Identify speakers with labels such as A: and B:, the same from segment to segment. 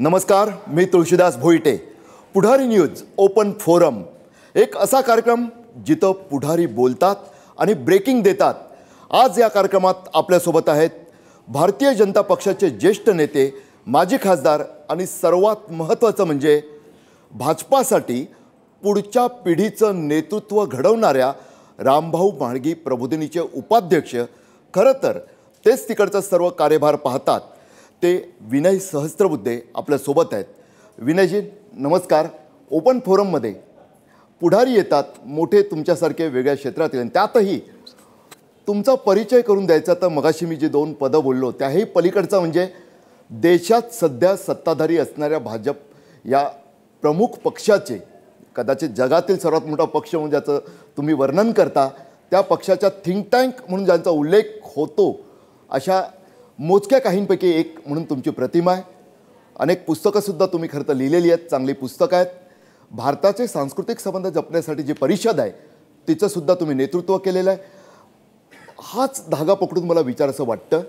A: नमस्कार मी Tulshidas Bhoite Pudhari news open forum एक असा कार्यक्रम जिथं पुढारी बोलतात आणि ब्रेकिंग देतात आज या कार्यक्रमात आपल्यासोबत आहेत भारतीय जनता पक्षाचे ज्येष्ठ नेते माजी खासदार आणि सर्वात महत्त्वाचं म्हणजे भाजपासाठी पुढच्या पिढीचं नेतृत्व घडवणाऱ्या रामभाऊ म्हाळगी प्रबोधिनीचे उपाध्यक्ष खरं तर तेच तिकडचा सर्व कार्यभार पाहतात ते विनय सहस्त्रबुद्धे आपल्यासोबत आहेत विनयजी नमस्कार ओपन फोरममध्ये पुढारी येतात मोठे तुमच्यासारखे वेगळ्या क्षेत्रातील आणि त्यातही तुमचा परिचय करून द्यायचा तर मगाशी मी जे दोन पदं बोललो त्याही पलीकडचा म्हणजे देशात सध्या सत्ताधारी असणाऱ्या भाजप या प्रमुख पक्षाचे कदाचित जगातील सर्वात मोठा पक्ष म्हणून ज्याचं तुम्ही वर्णन करता त्या पक्षाच्या थिंक टँक म्हणून ज्यांचा उल्लेख होतो अशा मोजक्या काहींपैकी एक म्हणून तुमची प्रतिमा आहे अनेक पुस्तकंसुद्धा तुम्ही खरं तर लिहिलेली आहेत चांगली पुस्तकं आहेत भारताचे सांस्कृतिक संबंध जपण्यासाठी जी परिषद आहे तिचंसुद्धा तुम्ही नेतृत्व केलेलं आहे हाच धागा पकडून मला विचारसं वाटतं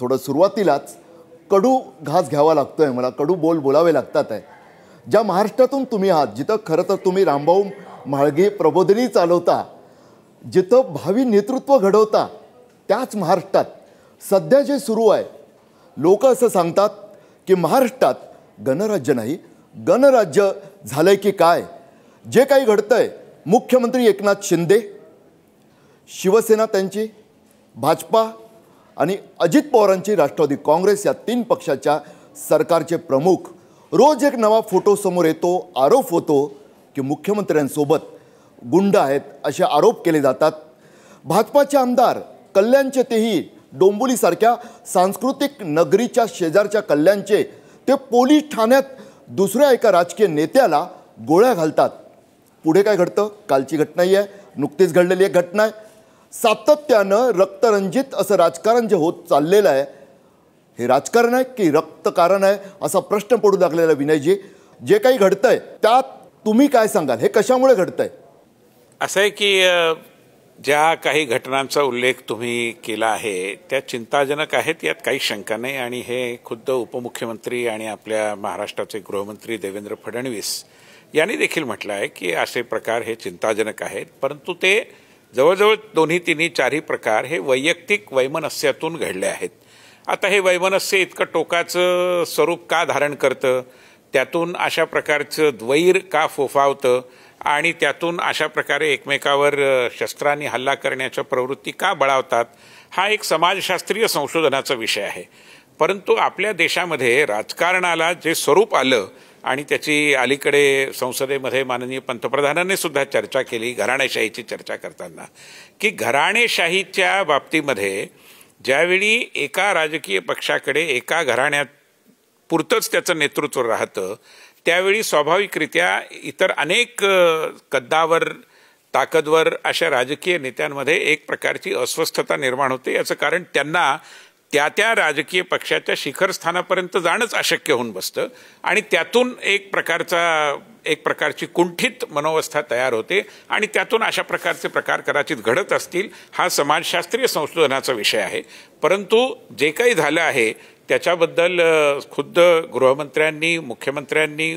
A: थोडं सुरुवातीलाच कडू घास घ्यावा लागतो आहे मला कडू बोल बोलावे लागतात आहे ज्या महाराष्ट्रातून तुम्ही आहात जिथं खरं तर तुम्ही रामभाऊ म्हाळगे प्रबोधिनी चालवता जिथं भावी नेतृत्व घडवता त्याच महाराष्ट्रात सध्या जे सुरू आहे लोक असं सांगतात की महाराष्ट्रात गणराज्य नाही गणराज्य झालं की काय जे काही घडतं आहे मुख्यमंत्री एकनाथ शिंदे शिवसेना त्यांची भाजपा आणि अजित पवारांची राष्ट्रवादी काँग्रेस या तीन पक्षाच्या सरकारचे प्रमुख रोज एक नवा फोटो समोर येतो आरोप होतो की मुख्यमंत्र्यांसोबत गुंड आहेत असे आरोप केले जातात भाजपाचे आमदार कल्याणचे तेही डोंबुलीसारख्या सांस्कृतिक नगरीच्या शेजारच्या कल्याणचे ते पोलीस ठाण्यात दुसऱ्या एका राजकीय नेत्याला गोळ्या घालतात पुढे काय घडतं कालची घटना ही आहे नुकतीच घडलेली एक घटना आहे सातत्यानं रक्तरंजित असं राजकारण जे होत चाललेलं आहे हे राजकारण आहे की रक्तकारण आहे असा प्रश्न पडू लागलेला विनयजी जे काही घडतंय त्यात तुम्ही काय सांगाल हे कशामुळे घडतंय
B: असं आहे की ज्या काही घटनांचा उल्लेख तुम्ही केला आहे त्या चिंताजनक आहेत यात काही शंका नाही आणि हे खुद्द उपमुख्यमंत्री आणि आपल्या महाराष्ट्राचे गृहमंत्री देवेंद्र फडणवीस यांनी देखील म्हटलं आहे की असे प्रकार हे चिंताजनक आहेत परंतु ते जवळजवळ दोन्ही तिन्ही चारही प्रकार हे वैयक्तिक वैमनस्यातून घडले आहेत आता हे वैमनस्य इतकं टोकाचं स्वरूप का धारण करतं त्यातून अशा प्रकारचं द्वैर का फोफावतं आणि त्यातून अशा प्रकारे एकमेकावर शस्त्रांनी हल्ला करण्याच्या प्रवृत्ती का बळावतात हा एक समाजशास्त्रीय संशोधनाचा विषय आहे परंतु आपल्या देशामध्ये राजकारणाला जे स्वरूप आलं आणि त्याची अलीकडे संसदेमध्ये माननीय पंतप्रधानांनी सुद्धा चर्चा केली घराणेशाहीची चर्चा करताना की घराणेशाहीच्या बाबतीमध्ये ज्यावेळी एका राजकीय पक्षाकडे एका घराण्यात त्याचं नेतृत्व राहतं त्यावेळी स्वाभाविकरित्या इतर अनेक कद्दावर ताकदवर अशा राजकीय नेत्यांमध्ये एक प्रकारची अस्वस्थता निर्माण होते याचं कारण त्यांना त्या त्या राजकीय पक्षाच्या शिखरस्थानापर्यंत जाणंच अशक्य होऊन बसतं आणि त्यातून एक प्रकारचा एक प्रकारची कुंठित मनोवस्था तयार होते आणि त्यातून अशा प्रकारचे प्रकार कदाचित घडत असतील हा समाजशास्त्रीय संशोधनाचा विषय आहे परंतु जे काही झालं आहे त्याच्याबद्दल खुद्द गृहमंत्र्यांनी मुख्यमंत्र्यांनी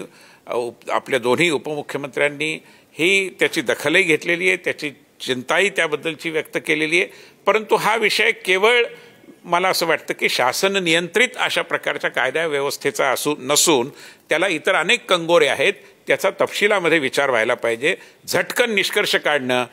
B: आपल्या दोन्ही उपमुख्यमंत्र्यांनी ही त्याची दखलही घेतलेली आहे त्याची चिंताही त्याबद्दलची व्यक्त केलेली आहे परंतु हा विषय केवळ मला असं वाटतं की शासन नियंत्रित अशा प्रकारच्या कायदा व्यवस्थेचा असू नसून त्याला इतर अनेक कंगोरे आहेत त्याचा तपशिलामध्ये विचार व्हायला पाहिजे झटकन निष्कर्ष काढणं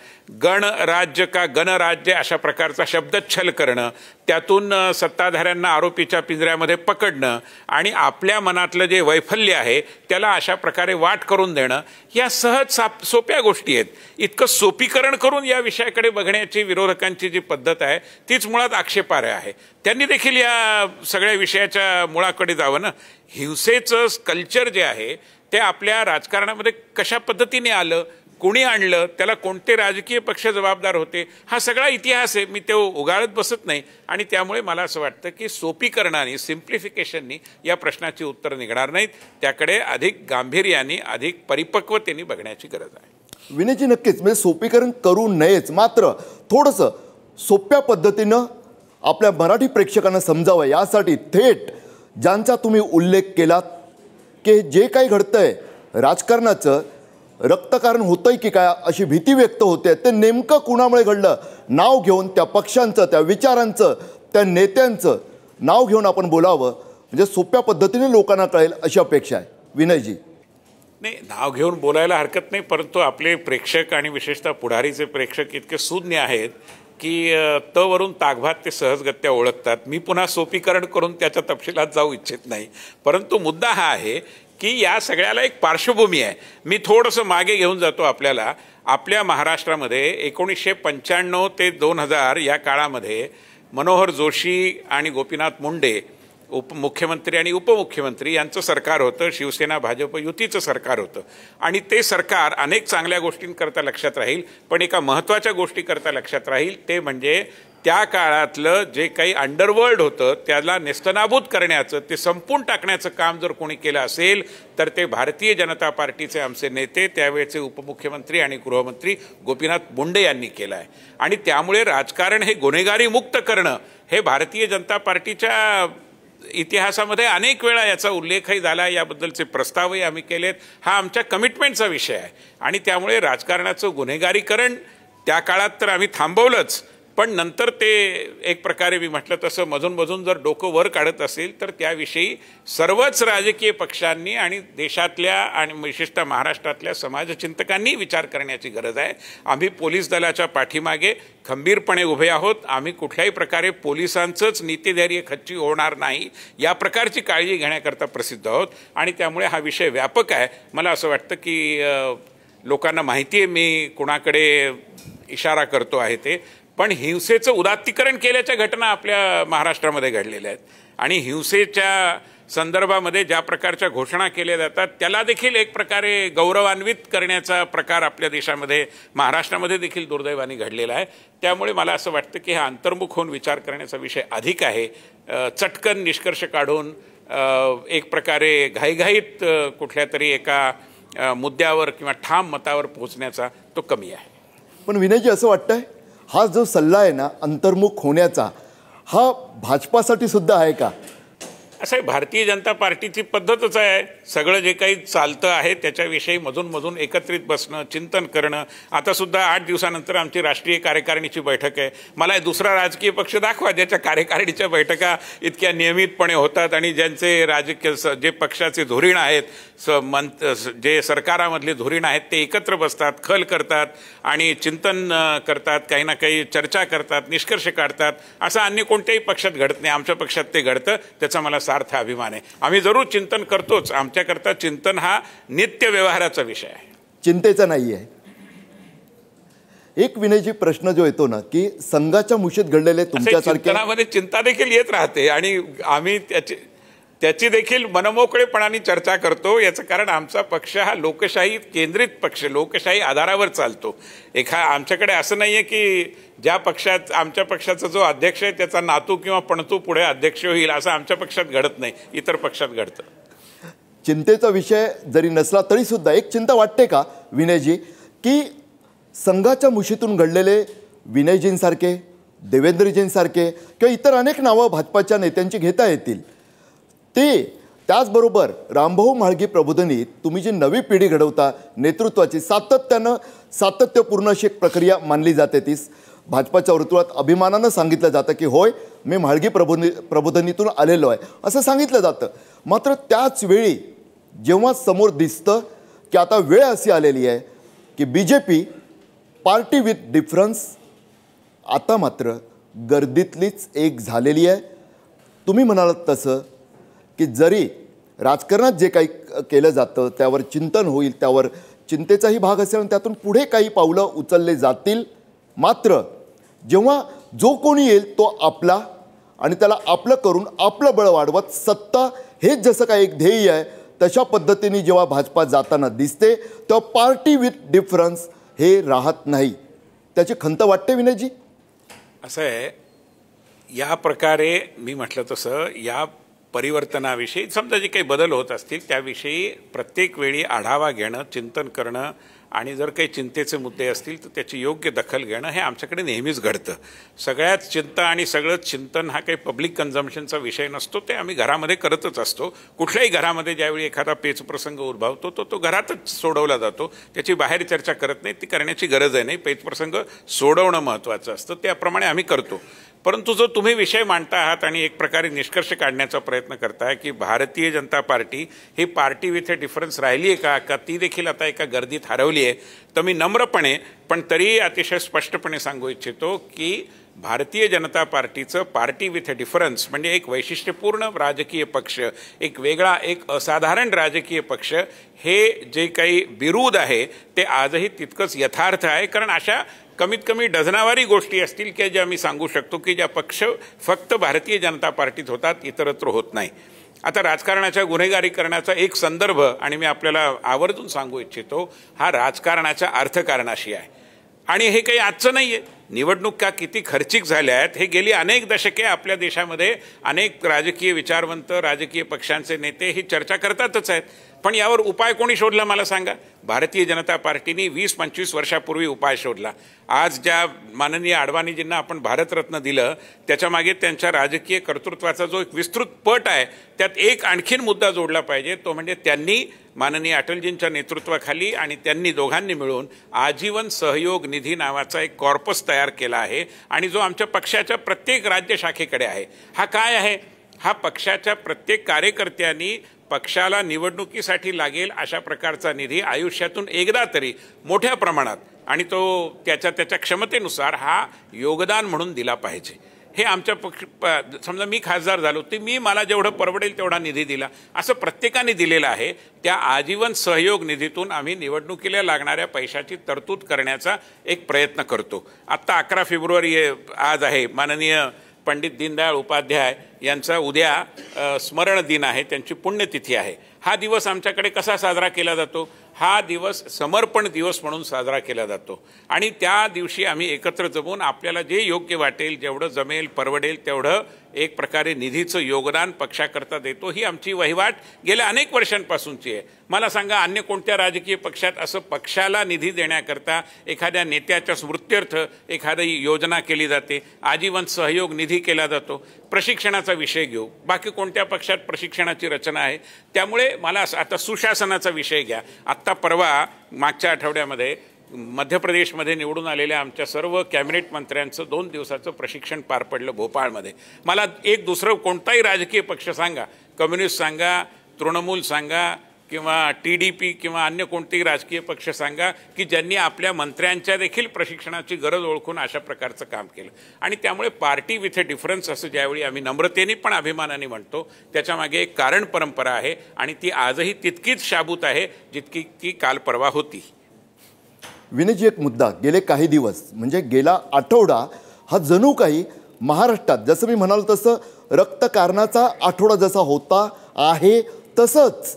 B: गणराज्य का गणराज्य अशा प्रकारचा शब्दच्छल करणं त्यातून सत्ताधाऱ्यांना आरोपीच्या पिंजऱ्यामध्ये पकडणं आणि आपल्या मनातलं जे वैफल्य आहे त्याला अशा प्रकारे वाट करून देणं या सहज साप सोप्या गोष्टी आहेत इतकं सोपीकरण करून या विषयाकडे बघण्याची विरोधकांची जी पद्धत आहे तीच मुळात आक्षेपार्ह आहे त्यांनी देखील या सगळ्या विषयाच्या मुळाकडे जावं ना हिंसेचं कल्चर जे आहे ते आपल्या राजकारणामध्ये कशा पद्धतीने आलं कोणी आणलं त्याला कोणते राजकीय पक्ष जबाबदार होते हा सगळा इतिहास आहे मी तो उगाळत बसत नाही आणि त्यामुळे मला असं वाटतं की सोपीकरणाने सिम्प्लिफिकेशननी या प्रश्नाची उत्तरं निघणार नाहीत त्याकडे अधिक गांभीर्याने अधिक परिपक्वतेने बघण्याची गरज
A: आहे विनयजी नक्कीच म्हणजे सोपीकरण करू नयेच मात्र थोडंसं सोप्या पद्धतीनं आपल्या मराठी प्रेक्षकांना समजावं यासाठी थेट ज्यांचा तुम्ही उल्लेख केलात की जे काही घडतं आहे राजकारणाचं रक्तकारण आहे की काय अशी भीती व्यक्त होते ते नेमकं कुणामुळे घडलं नाव घेऊन त्या पक्षांचं त्या विचारांचं त्या नेत्यांचं नाव घेऊन आपण बोलावं म्हणजे सोप्या पद्धतीने लोकांना कळेल अशी अपेक्षा आहे विनयजी
B: नाही नाव घेऊन बोलायला हरकत नाही परंतु आपले प्रेक्षक आणि विशेषतः पुढारीचे प्रेक्षक इतके सुज्ञ आहेत की त वरून तागभात ते सहजगत्या ओळखतात मी पुन्हा सोपीकरण करून त्याच्या तपशिलात जाऊ इच्छित नाही परंतु मुद्दा हा आहे की या सगळ्याला एक पार्श्वभूमी आहे मी थोडंसं मागे घेऊन जातो आपल्याला आपल्या महाराष्ट्रामध्ये एकोणीसशे पंच्याण्णव ते दोन हजार या काळामध्ये मनोहर जोशी आणि गोपीनाथ मुंडे उपमुख्यमंत्री आणि उपमुख्यमंत्री यांचं सरकार होतं शिवसेना भाजप युतीचं सरकार होतं आणि ते सरकार अनेक चांगल्या गोष्टींकरता लक्षात राहील पण एका महत्त्वाच्या गोष्टीकरता लक्षात राहील ते म्हणजे त्या काळातलं जे काही अंडरवर्ल्ड होतं त्याला नेस्तनाबूत करण्याचं ते संपून टाकण्याचं काम जर कोणी केलं असेल तर ते भारतीय जनता पार्टीचे आमचे नेते त्यावेळचे उपमुख्यमंत्री आणि गृहमंत्री गोपीनाथ मुंडे यांनी केलं आहे आणि त्यामुळे राजकारण हे गुन्हेगारी मुक्त करणं हे भारतीय जनता पार्टीच्या इतिहासामध्ये अनेक वेळा याचा उल्लेखही झाला याबद्दलचे प्रस्तावही आम्ही केलेत हा आमच्या कमिटमेंटचा विषय आहे आणि त्यामुळे राजकारणाचं गुन्हेगारीकरण त्या काळात तर आम्ही थांबवलंच पण नंतर ते एक प्रकारे मी म्हटलं तसं मधूनमधून जर डोकं वर काढत असेल तर त्याविषयी सर्वच राजकीय पक्षांनी आणि देशातल्या आणि विशेषतः महाराष्ट्रातल्या समाजचिंतकांनी विचार करण्याची गरज आहे आम्ही पोलीस दलाच्या पाठीमागे खंबीरपणे उभे आहोत आम्ही कुठल्याही प्रकारे पोलिसांचंच नीतीधैर्य खच्ची होणार नाही या प्रकारची काळजी घेण्याकरता प्रसिद्ध आहोत आणि त्यामुळे हा विषय व्यापक आहे मला असं वाटतं की लोकांना माहिती आहे मी कुणाकडे इशारा करतो आहे ते पण हिंसेचं उदात्तीकरण केल्याच्या घटना आपल्या महाराष्ट्रामध्ये घडलेल्या आहेत आणि हिंसेच्या संदर्भामध्ये ज्या प्रकारच्या घोषणा केल्या जातात त्याला देखील एक प्रकारे गौरवान्वित करण्याचा प्रकार आपल्या देशामध्ये महाराष्ट्रामध्ये देखील दुर्दैवाने घडलेला आहे त्यामुळे मला असं वाटतं की हा अंतर्मुख होऊन विचार करण्याचा विषय अधिक आहे चटकन निष्कर्ष काढून एक प्रकारे घाईघाईत कुठल्या तरी एका मुद्द्यावर किंवा ठाम मतावर पोहोचण्याचा तो कमी आहे
A: पण विनयजी असं वाटतंय हा जो सल्ला आहे ना अंतर्मुख होण्याचा हा भाजपासाठी सुद्धा आहे का
B: असं आहे भारतीय जनता पार्टीची पद्धतच आहे सगळं जे काही चालतं आहे त्याच्याविषयी मधून मधून एकत्रित बसणं चिंतन करणं आतासुद्धा आठ दिवसानंतर आमची राष्ट्रीय कार्यकारिणीची बैठक आहे मला दुसरा राजकीय पक्ष दाखवा ज्याच्या कार्यकारिणीच्या बैठका इतक्या नियमितपणे होतात आणि ज्यांचे राजकीय जे पक्षाचे धोरण आहेत स जे सरकारामधले धोरीण आहेत ते एकत्र बसतात खल करतात आणि चिंतन करतात काही ना काही चर्चा करतात निष्कर्ष काढतात असं अन्य कोणत्याही पक्षात घडत नाही आमच्या पक्षात ते घडतं त्याचा मला सार्थ अभिमान आहे आम्ही जरूर चिंतन करतोच आमच्याकरता चिंतन हा नित्य व्यवहाराचा विषय आहे
A: चिंतेचा नाही आहे एक विनयजी प्रश्न जो येतो ना की संघाच्या मुशीत घडलेले तुमच्यासारखे
B: चिंता देखील येत राहते आणि आम्ही त्याची त्याची देखील मनमोकळेपणाने चर्चा करतो याचं कारण आमचा पक्ष हा लोकशाही केंद्रित पक्ष लोकशाही आधारावर चालतो एखा आमच्याकडे असं नाही आहे की ज्या पक्षात आमच्या पक्षाचा जो अध्यक्ष आहे त्याचा नातू किंवा पणतू पुढे अध्यक्ष होईल असं आमच्या पक्षात घडत नाही इतर पक्षात घडतं
A: चिंतेचा विषय जरी नसला तरीसुद्धा एक चिंता वाटते का विनयजी की संघाच्या मुशीतून घडलेले विनयजींसारखे देवेंद्रजींसारखे किंवा इतर अनेक नावं भाजपाच्या नेत्यांची घेता येतील ते त्याचबरोबर रामभाऊ म्हाळगी प्रबोधनीत तुम्ही जी नवी पिढी घडवता नेतृत्वाची सातत्यानं सातत्यपूर्ण अशी एक प्रक्रिया मानली जाते तीस भाजपाच्या वर्तुळात अभिमानानं सांगितलं जातं की होय मी म्हाळगी प्रबोधनी प्रबोधनीतून आलेलो आहे असं सांगितलं जातं मात्र त्याच वेळी जेव्हा समोर दिसतं की आता वेळ अशी आलेली आहे की B J P party with difference आता मात्र गर्दीतलीच एक झालेली आहे तुम्ही म्हणालात तसं की जरी राजकारणात जे काही केलं जातं त्यावर चिंतन होईल त्यावर चिंतेचाही भाग असेल आणि त्यातून पुढे काही पावलं उचलले जातील मात्र जेव्हा जो कोणी येईल तो आपला आणि त्याला आपलं करून आपलं बळ वाढवत सत्ता हेच जसं काही एक ध्येय आहे तशा पद्धतीने जेव्हा भाजपा जाताना दिसते तेव्हा पार्टी विथ डिफरन्स हे राहत नाही त्याची खंत वाटते विनयजी
B: असं आहे या प्रकारे मी म्हटलं तसं या परिवर्तनाविषयी समजा जे काही बदल होत असतील त्याविषयी प्रत्येक वेळी आढावा घेणं चिंतन करणं आणि जर काही चिंतेचे मुद्दे असतील तर त्याची योग्य दखल घेणं हे आमच्याकडे नेहमीच घडतं सगळ्यात चिंता आणि सगळंच चिंतन हा काही पब्लिक कन्झम्पशनचा विषय नसतो ते आम्ही घरामध्ये करतच असतो कुठल्याही घरामध्ये ज्यावेळी एखादा पेच प्रसंग उद्भवतो तो तो घरातच सोडवला जातो त्याची बाहेर चर्चा करत नाही ती करण्याची गरज आहे नाही पेचप्रसंग सोडवणं महत्त्वाचं असतं त्याप्रमाणे आम्ही करतो परंतु जो तुम्ही विषय मांडता आहात आणि एक प्रकारे निष्कर्ष काढण्याचा प्रयत्न करताय की भारतीय जनता पार्टी ही पार्टी विथ ए डिफरन्स राहिली आहे का का ती देखील आता एका गर्दीत हरवली आहे तर मी नम्रपणे पण तरीही अतिशय स्पष्टपणे सांगू इच्छितो की भारतीय जनता पार्टीचं पार्टी विथ अ डिफरन्स म्हणजे एक वैशिष्ट्यपूर्ण राजकीय पक्ष एक वेगळा एक असाधारण राजकीय पक्ष हे जे काही बिरूद आहे ते आजही तितकंच यथार्थ आहे कारण अशा कमीत कमी डझनावारी गोष्टी असतील की ज्या मी सांगू शकतो की ज्या पक्ष फक्त भारतीय जनता पार्टीत होतात इतरत्र होत नाही आता राजकारणाच्या गुन्हेगारी करण्याचा एक संदर्भ आणि मी आपल्याला आवर्जून सांगू इच्छितो हा राजकारणाच्या अर्थकारणाशी आहे आणि हे काही आजचं नाही आहे निवडणूक का किती खर्चिक झाल्या आहेत हे गेली अनेक दशके आपल्या देशामध्ये अनेक राजकीय विचारवंत राजकीय पक्षांचे नेते ही चर्चा करतातच आहेत पण यावर उपाय कोणी शोधला मला सांगा भारतीय जनता पार्टीने वीस पंचवीस वर्षापूर्वी उपाय शोधला आज ज्या माननीय आडवाणीजींना आपण भारतरत्न दिलं त्याच्यामागे त्यांच्या राजकीय कर्तृत्वाचा जो एक विस्तृत पट आहे त्यात एक आणखीन मुद्दा जोडला पाहिजे तो म्हणजे त्यांनी माननीय अटलजींच्या नेतृत्वाखाली आणि त्यांनी दोघांनी मिळून आजीवन सहयोग निधी नावाचा एक कॉर्पस तयार केला आहे आणि जो आमच्या पक्षाच्या प्रत्येक राज्य शाखेकडे आहे हा काय आहे हा पक्षाच्या प्रत्येक कार्यकर्त्यांनी पक्षाला निवडणुकीसाठी लागेल अशा प्रकारचा निधी आयुष्यातून एकदा तरी मोठ्या प्रमाणात आणि तो त्याच्या त्याच्या क्षमतेनुसार हा योगदान म्हणून दिला पाहिजे हे आमच्या पक्ष समजा मी खासदार झालो ते मी मला जेवढं परवडेल तेवढा निधी दिला असं प्रत्येकाने दिलेलं आहे त्या आजीवन सहयोग निधीतून आम्ही निवडणुकीला लागणाऱ्या पैशाची तरतूद करण्याचा एक प्रयत्न करतो आत्ता अकरा फेब्रुवारी आज आहे माननीय पंडित दीनदयाळ उपाध्याय यांचा उद्या स्मरण दिन आहे त्यांची पुण्यतिथी आहे हा दिवस आमच्याकडे कसा साजरा केला जातो हा दिवस समर्पण दिवस म्हणून साजरा केला जातो आणि त्या दिवशी आम्ही एकत्र जमून आपल्याला जे योग्य वाटेल जेवढं जमेल परवडेल तेवढं एक प्रकारे निधीचं योगदान पक्षाकरता देतो ही आमची वहिवाट गेल्या अनेक वर्षांपासूनची आहे मला सांगा अन्य कोणत्या राजकीय पक्षात असं पक्षाला निधी देण्याकरता एखाद्या नेत्याच्या स्मृत्यर्थ एखादी योजना केली जाते आजीवन सहयोग निधी केला जातो प्रशिक्षणाचा विषय घेऊ बाकी कोणत्या पक्षात प्रशिक्षणाची रचना आहे त्यामुळे मला आता सुशासनाचा विषय घ्या आत्ता आता परवा मागच्या आठवड्यामध्ये मध्य प्रदेशमध्ये निवडून आलेल्या आमच्या सर्व कॅबिनेट मंत्र्यांचं दोन दिवसाचं प्रशिक्षण पार पडलं भोपाळमध्ये मला एक दुसरं कोणताही राजकीय पक्ष सांगा कम्युनिस्ट सांगा तृणमूल सांगा किंवा टी डी पी किंवा अन्य कोणतेही राजकीय पक्ष सांगा की ज्यांनी आपल्या मंत्र्यांच्या देखील प्रशिक्षणाची गरज ओळखून अशा प्रकारचं काम केलं आणि त्यामुळे पार्टी विथ ए डिफरन्स असं ज्यावेळी आम्ही नम्रतेने पण अभिमानाने म्हणतो त्याच्यामागे एक कारण परंपरा आहे आणि ती आजही तितकीच शाबूत आहे जितकी की काल परवा होती
A: विनयजी एक मुद्दा गेले काही दिवस म्हणजे गेला आठवडा हा जणू काही महाराष्ट्रात जसं मी म्हणाल तसं रक्तकारणाचा आठवडा जसा होता आहे तसंच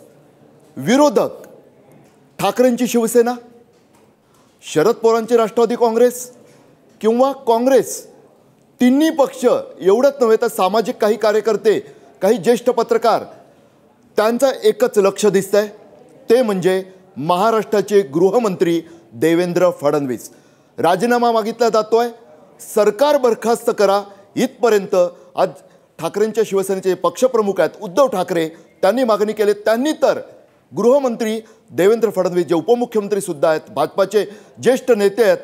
A: विरोधक ठाकरेंची शिवसेना शरद पवारांची राष्ट्रवादी काँग्रेस किंवा काँग्रेस तिन्ही पक्ष एवढंच नव्हे तर सामाजिक काही कार्यकर्ते काही ज्येष्ठ पत्रकार त्यांचं एकच लक्ष दिसतंय आहे ते म्हणजे महाराष्ट्राचे गृहमंत्री देवेंद्र फडणवीस राजीनामा मागितला जातो आहे सरकार बरखास्त करा इथपर्यंत आज ठाकरेंच्या शिवसेनेचे पक्षप्रमुख आहेत उद्धव ठाकरे त्यांनी मागणी केली त्यांनी तर गृहमंत्री देवेंद्र फडणवीस जे उपमुख्यमंत्री सुद्धा आहेत भाजपाचे ज्येष्ठ नेते आहेत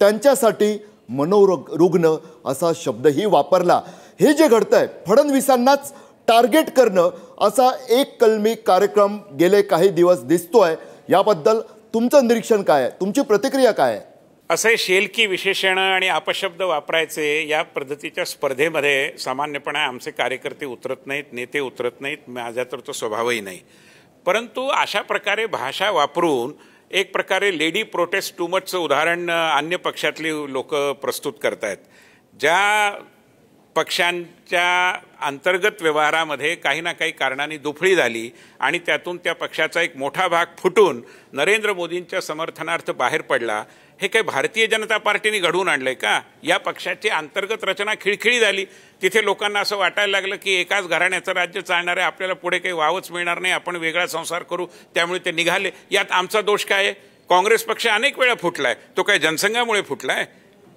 A: त्यांच्यासाठी मनोरोग रुग्ण असा शब्दही वापरला हे जे घडतं आहे फडणवीसांनाच टार्गेट करणं असा एक कलमी कार्यक्रम गेले काही दिवस दिसतो आहे याबद्दल तुमचं निरीक्षण काय आहे तुमची प्रतिक्रिया काय आहे
B: असे शेलकी विशेषण आणि अपशब्द वापरायचे या पद्धतीच्या स्पर्धेमध्ये सामान्यपणे आमचे कार्यकर्ते उतरत नाहीत नेते उतरत नाहीत माझ्या तर तो स्वभावही नाही परंतु अशा प्रकारे भाषा वापरून एक प्रकारे लेडी प्रोटेस्ट टू उदाहरण अन्य पक्षातली लोक प्रस्तुत करत आहेत ज्या पक्षांच्या अंतर्गत व्यवहारामध्ये काही ना काही कारणाने दुफळी झाली आणि त्यातून त्या पक्षाचा एक मोठा भाग फुटून नरेंद्र मोदींच्या समर्थनार्थ बाहेर पडला हे काही भारतीय जनता पार्टीने घडवून आणलं आहे का या पक्षाची अंतर्गत रचना खिळखिळी झाली तिथे लोकांना असं वाटायला लागलं की एकाच घराण्याचं राज्य चालणार आहे आपल्याला पुढे काही वावच मिळणार नाही आपण वेगळा संसार करू त्यामुळे ते निघाले यात आमचा दोष काय आहे काँग्रेस पक्ष अनेक वेळा फुटला आहे तो काय जनसंघामुळे फुटला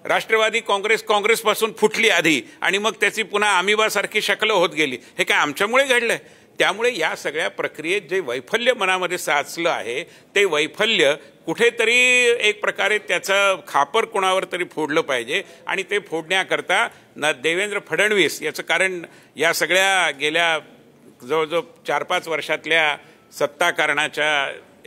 B: राष्ट्रवादी काँग्रेस काँग्रेसपासून फुटली आधी आणि मग त्याची पुन्हा आमिबासारखी शकलं होत गेली हे काय आमच्यामुळे घडलं आहे त्यामुळे या सगळ्या प्रक्रियेत जे वैफल्य मनामध्ये साचलं आहे ते वैफल्य कुठेतरी एक प्रकारे त्याचं खापर कोणावर तरी फोडलं पाहिजे आणि ते फोडण्याकरता ना देवेंद्र फडणवीस याचं कारण या सगळ्या गेल्या जवळजवळ चार पाच वर्षातल्या सत्ताकारणाच्या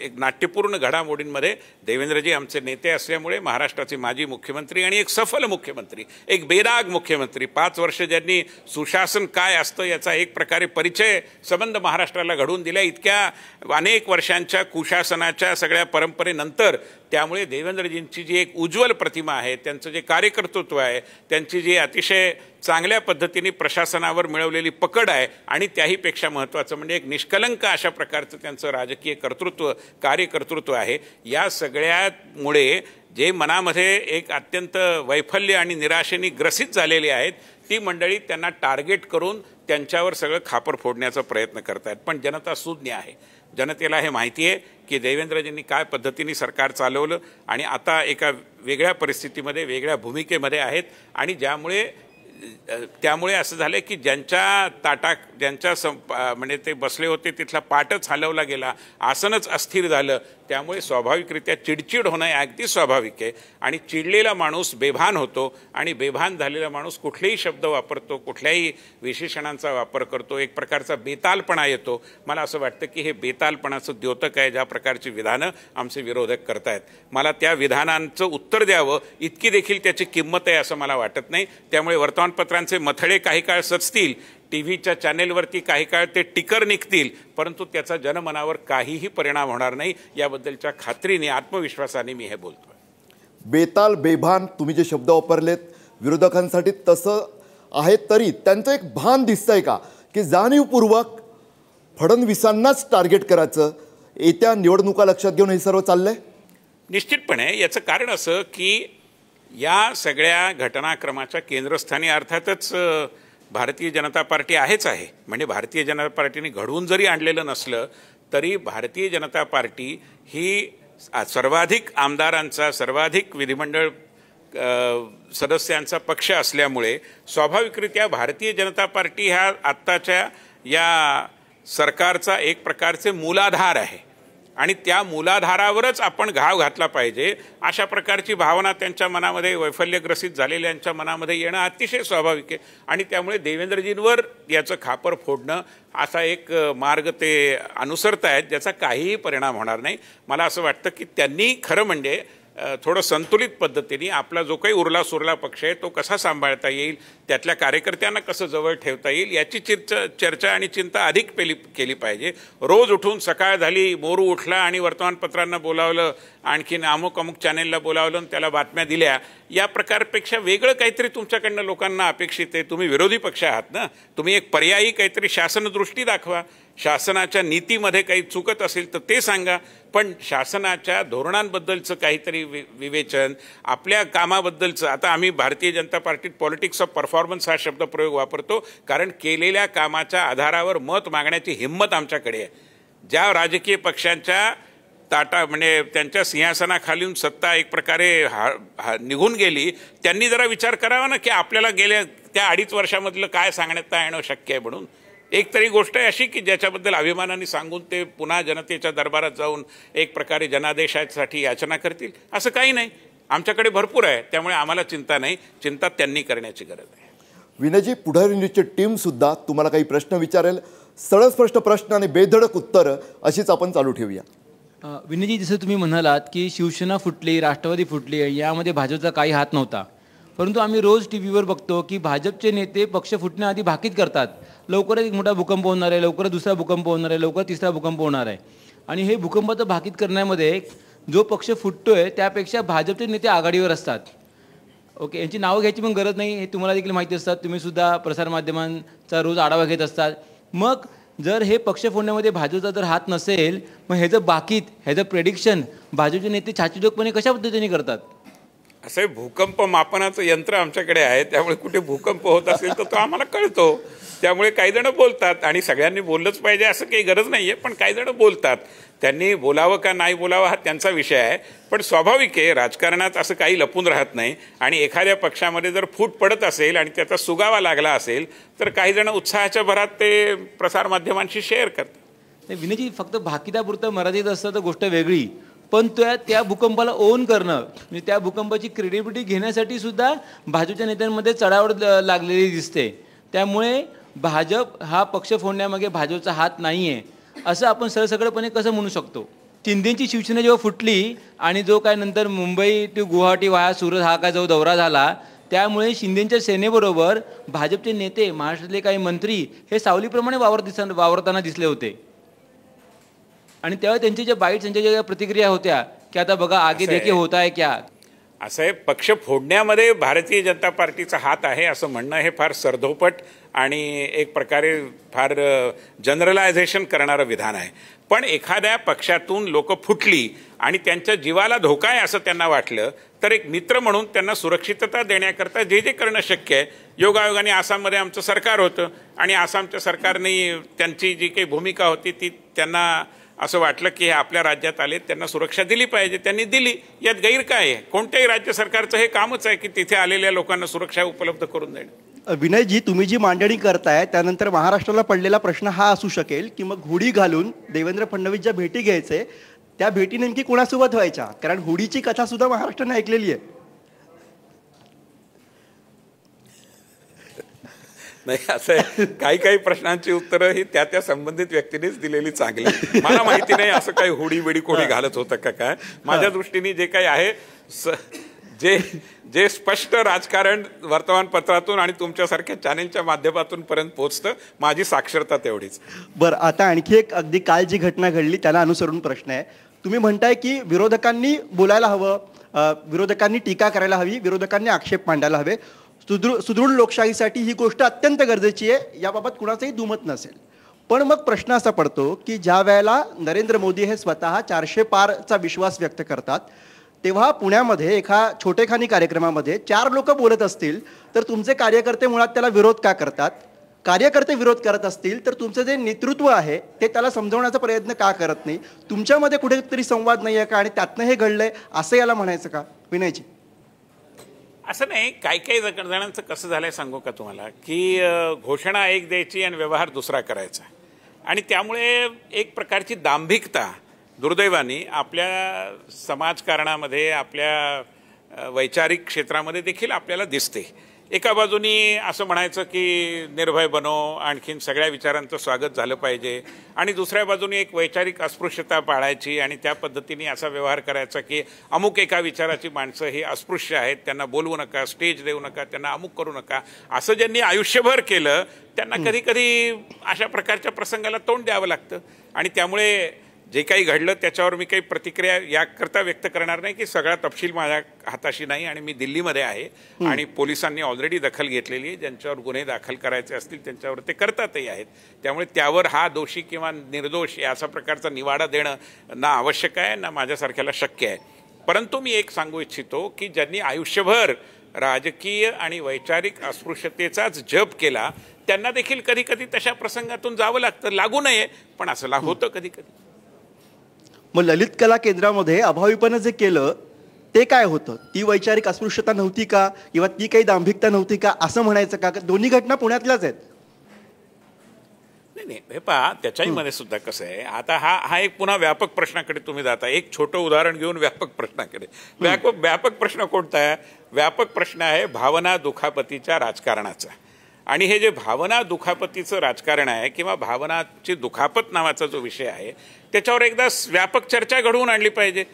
B: एक नाट्यपूर्ण घडामोडींमध्ये देवेंद्रजी आमचे नेते असल्यामुळे महाराष्ट्राचे माजी मुख्यमंत्री आणि एक सफल मुख्यमंत्री एक बेराग मुख्यमंत्री पाच वर्ष ज्यांनी सुशासन काय असतं याचा एक प्रकारे परिचय संबंध महाराष्ट्राला घडवून दिला इतक्या अनेक वर्षांच्या कुशासनाच्या सगळ्या परंपरेनंतर त्यामुळे देवेंद्रजींची जी एक उज्ज्वल प्रतिमा आहे त्यांचं जे कार्यकर्तृत्व आहे त्यांची जी अतिशय चांगल्या पद्धतीने प्रशासनावर मिळवलेली पकड आहे आणि त्याहीपेक्षा महत्त्वाचं म्हणजे एक निष्कलंक अशा प्रकारचं त्यांचं राजकीय कर्तृत्व कार्यकर्तृत्व आहे या सगळ्यामुळे जे मनामध्ये एक अत्यंत वैफल्य आणि निराशेने ग्रसित झालेली आहेत ती मंडळी त्यांना टार्गेट करून त्यांच्यावर सगळं खापर फोडण्याचा प्रयत्न करत आहेत पण जनता सुज्ञ आहे जनतेला हे माहिती आहे की देवेंद्रजींनी काय पद्धतीने सरकार चालवलं आणि आता एका वेगळ्या परिस्थितीमध्ये वेगळ्या भूमिकेमध्ये आहेत आणि ज्यामुळे त्यामुळे असं झालं की ज्यांच्या ताटा ज्यांच्या सं म्हणजे ते बसले होते तिथला पाटच हलवला गेला आसनच अस्थिर झालं त्यामुळे स्वाभाविकरित्या चिडचिड होणं हे अगदी स्वाभाविक आहे आणि चिडलेला माणूस बेभान होतो आणि बेभान झालेला माणूस कुठलेही शब्द वापरतो कुठल्याही विशेषणांचा वापर करतो एक प्रकारचा बेतालपणा येतो मला असं वाटतं की हे बेतालपणाचं द्योतक आहे ज्या प्रकारची विधानं आमचे विरोधक करतायत मला त्या विधानांचं उत्तर द्यावं इतकी देखील त्याची किंमत आहे असं मला वाटत नाही त्यामुळे वर्तमानपत्रांचे मथळे काही काळ सचतील टी व्हीच्या चॅनेलवरती काही काळ ते टिकर निघतील परंतु त्याचा जनमनावर काहीही परिणाम होणार नाही याबद्दलच्या खात्रीने आत्मविश्वासाने मी हे बोलतो
A: बेताल बेभान तुम्ही जे शब्द वापरलेत विरोधकांसाठी तसं आहे तरी त्यांचं एक भान दिसतंय का की जाणीवपूर्वक फडणवीसांनाच टार्गेट करायचं येत्या निवडणुका लक्षात घेऊन हे सर्व चाललंय
B: निश्चितपणे याचं कारण असं की या सगळ्या घटनाक्रमाच्या केंद्रस्थानी अर्थातच भारतीय जनता पार्टी आहेच आहे म्हणजे भारतीय जनता पार्टीने घडवून जरी आणलेलं नसलं तरी भारतीय जनता पार्टी ही सर्वाधिक आमदारांचा सर्वाधिक विधिमंडळ सदस्यांचा पक्ष असल्यामुळे स्वाभाविकरित्या भारतीय जनता पार्टी ह्या आत्ताच्या या सरकारचा एक प्रकारचे मूलाधार आहे आणि त्या मूलाधारावरच आपण घाव घातला पाहिजे अशा प्रकारची भावना त्यांच्या मनामध्ये वैफल्यग्रसित झालेल्यांच्या मनामध्ये येणं अतिशय स्वाभाविक आहे आणि त्यामुळे देवेंद्रजींवर याचं खापर फोडणं असा एक मार्ग ते अनुसरत आहेत ज्याचा काहीही परिणाम होणार नाही मला असं वाटतं की त्यांनी खरं म्हणजे थोडं संतुलित पद्धतीने आपला जो काही उरला सुरला पक्ष आहे तो कसा सांभाळता येईल त्यातल्या कार्यकर्त्यांना कसं जवळ ठेवता येईल याची चि चर्चा आणि चिंता अधिक पेली केली पाहिजे रोज उठून सकाळ झाली मोरू उठला आणि वर्तमानपत्रांना बोलावलं आणखीन अमुक अमुक चॅनेलला बोलावलं आणि त्याला बातम्या दिल्या या प्रकारपेक्षा वेगळं काहीतरी तुमच्याकडनं लोकांना अपेक्षित आहे तुम्ही विरोधी पक्ष आहात ना तुम्ही एक पर्यायी काहीतरी शासनदृष्टी दाखवा शासनाच्या नीतीमध्ये काही चुकत असेल तर ते सांगा पण शासनाच्या धोरणांबद्दलचं काहीतरी विवेचन आपल्या कामाबद्दलचं आता आम्ही भारतीय जनता पार्टीत पॉलिटिक्स ऑफ परफॉर्मन्स हा शब्द प्रयोग वापरतो कारण केलेल्या कामाच्या आधारावर मत मागण्याची हिंमत आमच्याकडे आहे ज्या राजकीय पक्षांच्या ताटा म्हणजे त्यांच्या सिंहासनाखालीून सत्ता एक प्रकारे हा, हा निघून गेली त्यांनी जरा विचार करावा ना की आपल्याला गेल्या त्या अडीच वर्षामधलं काय सांगण्यात येणं शक्य आहे म्हणून एक तरी गोष्ट अशी की ज्याच्याबद्दल अभिमानाने सांगून ते पुन्हा जनतेच्या दरबारात जाऊन एक प्रकारे जनादेशासाठी याचना करतील असं काही नाही आमच्याकडे भरपूर आहे त्यामुळे आम्हाला चिंता नाही चिंता त्यांनी करण्याची गरज आहे
A: विनयजी पुढारी न्यूजची टीमसुद्धा तुम्हाला काही प्रश्न विचारेल सरळस्पष्ट प्रश्न आणि बेधडक उत्तरं अशीच आपण चालू ठेवूया
C: विनयजी जसं तुम्ही म्हणालात की शिवसेना फुटली राष्ट्रवादी फुटली यामध्ये भाजपचा काही हात नव्हता परंतु आम्ही रोज टी व्हीवर बघतो की भाजपचे नेते पक्ष फुटण्याआधी भाकीत करतात लवकरच एक मोठा भूकंप होणार आहे लवकरच दुसरा भूकंप होणार आहे लवकर तिसरा भूकंप होणार आहे आणि हे भूकंपाचं भाकीत करण्यामध्ये जो पक्ष फुटतोय त्यापेक्षा भाजपचे नेते आघाडीवर असतात ओके यांची नावं घ्यायची पण गरज नाही हे तुम्हाला देखील माहिती असतात तुम्हीसुद्धा प्रसारमाध्यमांचा रोज आढावा घेत असतात मग जर हे पक्ष फोडण्यामध्ये भाजपचा जर हात नसेल मग ह्याचं बाकीत ह्याचं प्रेडिक्शन भाजपचे नेते छातीजोगपणे
B: कशा पद्धतीने करतात असं भूकंप मापनाचं यंत्र आमच्याकडे आहे त्यामुळे कुठे भूकंप होत असेल तर तो आम्हाला कळतो त्यामुळे काही काहीजणं बोलतात आणि सगळ्यांनी बोललंच पाहिजे असं काही गरज नाही आहे पण काहीजणं बोलतात त्यांनी बोलावं का नाही बोलावं हा त्यांचा विषय आहे पण स्वाभाविक आहे राजकारणात असं काही लपून राहत नाही आणि एखाद्या पक्षामध्ये जर फूट पडत असेल आणि त्याचा सुगावा लागला असेल तर काहीजणं उत्साहाच्या भरात ते प्रसारमाध्यमांशी शेअर करतात
C: विनयजी फक्त भाकितापुरतं मराठीत असतं तर गोष्ट वेगळी पण त्या त्या भूकंपाला ओन करणं म्हणजे त्या भूकंपाची क्रेडिबिलिटी घेण्यासाठी सुद्धा भाजपच्या नेत्यांमध्ये चढावड लागलेली दिसते त्यामुळे भाजप हा पक्ष फोडण्यामागे भाजपचा हात नाही आहे असं आपण सरसकडपणे कसं म्हणू शकतो शिंदेची शिवसेना जेव्हा फुटली आणि जो काय नंतर मुंबई टू गुवाहाटी वाया सुरत हा काय जो दौरा झाला त्यामुळे शिंदेच्या सेनेबरोबर भाजपचे नेते महाराष्ट्रातले काही मंत्री हे सावलीप्रमाणे वावर दिस वावरताना दिसले होते आणि तेव्हा त्यांची जे बाईट त्यांच्या ज्या प्रतिक्रिया होत्या की आता बघा आगे देखे होत
B: आहे क्या असं आहे पक्ष फोडण्यामध्ये भारतीय जनता पार्टीचा हात आहे असं म्हणणं हे फार सरधोपट आणि एक प्रकारे फार जनरलायझेशन करणारं विधान आहे पण एखाद्या पक्षातून लोक फुटली आणि त्यांच्या जीवाला धोका आहे असं त्यांना वाटलं तर एक मित्र म्हणून त्यांना सुरक्षितता देण्याकरता जे जे करणं शक्य आहे योगायोगाने आसाममध्ये आमचं सरकार होतं आणि आसामच्या सरकारने त्यांची जी काही भूमिका होती ती त्यांना असं वाटलं की हे आपल्या राज्यात आले त्यांना सुरक्षा दिली पाहिजे त्यांनी दिली यात गैर काय आहे कोणत्याही राज्य सरकारचं हे कामच आहे की तिथे आलेल्या लोकांना सुरक्षा उपलब्ध करून देणे
D: विनयजी तुम्ही जी मांडणी करताय त्यानंतर महाराष्ट्राला पडलेला प्रश्न हा असू शकेल की मग हुडी घालून देवेंद्र फडणवीस ज्या भेटी घ्यायचे त्या भेटी नेमकी कोणासोबत व्हायच्या कारण हुडीची कथा सुद्धा महाराष्ट्राने ऐकलेली आहे
B: नाही असं काही काही प्रश्नांची उत्तरं ही त्या त्या संबंधित व्यक्तीनेच दिलेली चांगली मला माहिती नाही असं काही होडी बिडी कोणी घालत होतं का काय माझ्या दृष्टीने जे काही आहे जे जे स्पष्ट राजकारण वर्तमानपत्रातून आणि तुमच्यासारख्या चॅनेलच्या माध्यमातून पर्यंत पोहोचतं माझी साक्षरता तेवढीच
D: बरं आता आणखी एक अगदी काल जी घटना घडली त्याला अनुसरून प्रश्न आहे तुम्ही म्हणताय की विरोधकांनी बोलायला हवं विरोधकांनी टीका करायला हवी विरोधकांनी आक्षेप मांडायला हवे सुदृढ सुदृढ लोकशाहीसाठी ही गोष्ट अत्यंत गरजेची आहे याबाबत कुणाचंही दुमत नसेल पण मग प्रश्न असा पडतो की ज्या वेळेला नरेंद्र मोदी हे स्वतः चारशे पारचा विश्वास व्यक्त करतात तेव्हा पुण्यामध्ये एका छोटेखानी कार्यक्रमामध्ये चार लोक बोलत असतील तर तुमचे कार्यकर्ते मुळात त्याला विरोध का करतात कार्यकर्ते विरोध करत असतील तर तुमचं जे नेतृत्व आहे ते त्याला समजवण्याचा प्रयत्न का करत नाही तुमच्यामध्ये कुठेतरी संवाद नाही आहे का आणि त्यातनं हे घडलं आहे असं याला म्हणायचं का विनयजी
B: असं नाही काही काही जणांचं कसं झालं आहे सांगू का तुम्हाला की घोषणा एक द्यायची आणि व्यवहार दुसरा करायचा आणि त्यामुळे एक प्रकारची दांभिकता दुर्दैवानी आपल्या समाजकारणामध्ये आपल्या वैचारिक क्षेत्रामध्ये देखील आपल्याला दिसते एका बाजूनी असं म्हणायचं की निर्भय बनो आणखीन सगळ्या विचारांचं स्वागत झालं पाहिजे आणि दुसऱ्या बाजूनी एक वैचारिक अस्पृश्यता पाळायची आणि त्या पद्धतीने असा व्यवहार करायचा की अमुक एका विचाराची माणसं ही अस्पृश्य आहेत त्यांना बोलवू नका स्टेज देऊ नका त्यांना अमुक करू नका असं ज्यांनी आयुष्यभर केलं त्यांना कधीकधी अशा प्रकारच्या प्रसंगाला तोंड द्यावं लागतं आणि त्यामुळे जे काही घडलं त्याच्यावर मी काही प्रतिक्रिया याकरता व्यक्त करणार नाही की सगळा तपशील माझ्या हाताशी नाही आणि मी दिल्लीमध्ये आहे आणि पोलिसांनी ऑलरेडी दखल घेतलेली आहे ज्यांच्यावर गुन्हे दाखल करायचे असतील त्यांच्यावर ते करतातही आहेत त्यामुळे त्यावर हा दोषी किंवा निर्दोष असा प्रकारचा निवाडा देणं ना आवश्यक आहे ना माझ्यासारख्याला शक्य आहे परंतु मी एक सांगू इच्छितो की ज्यांनी आयुष्यभर राजकीय आणि वैचारिक अस्पृश्यतेचाच जप केला त्यांना देखील कधी कधी तशा प्रसंगातून जावं लागतं लागू नये पण असं होतं कधी कधी
D: मग ललित कला केंद्रामध्ये अभावीपणे जे केलं ते काय होतं ती वैचारिक अस्पृश्यता नव्हती का किंवा ती काही दांभिकता नव्हती का असं म्हणायचं का दोन्ही घटना पुण्यातल्याच आहेत
B: नाही नाही हे पहा मध्ये सुद्धा कसं आहे आता हा हा एक पुन्हा व्यापक प्रश्नाकडे तुम्ही जाता एक छोटं उदाहरण घेऊन व्यापक प्रश्नाकडे व्यापक व्यापक प्रश्न कोणता आहे व्यापक प्रश्न आहे भावना दुखापतीच्या राजकारणाचा आणि हे जे भावना दुखापतीचं राजकारण आहे किंवा भावनाची दुखापत नावाचा जो विषय आहे त्याच्यावर एकदा व्यापक चर्चा घडवून आणली पाहिजे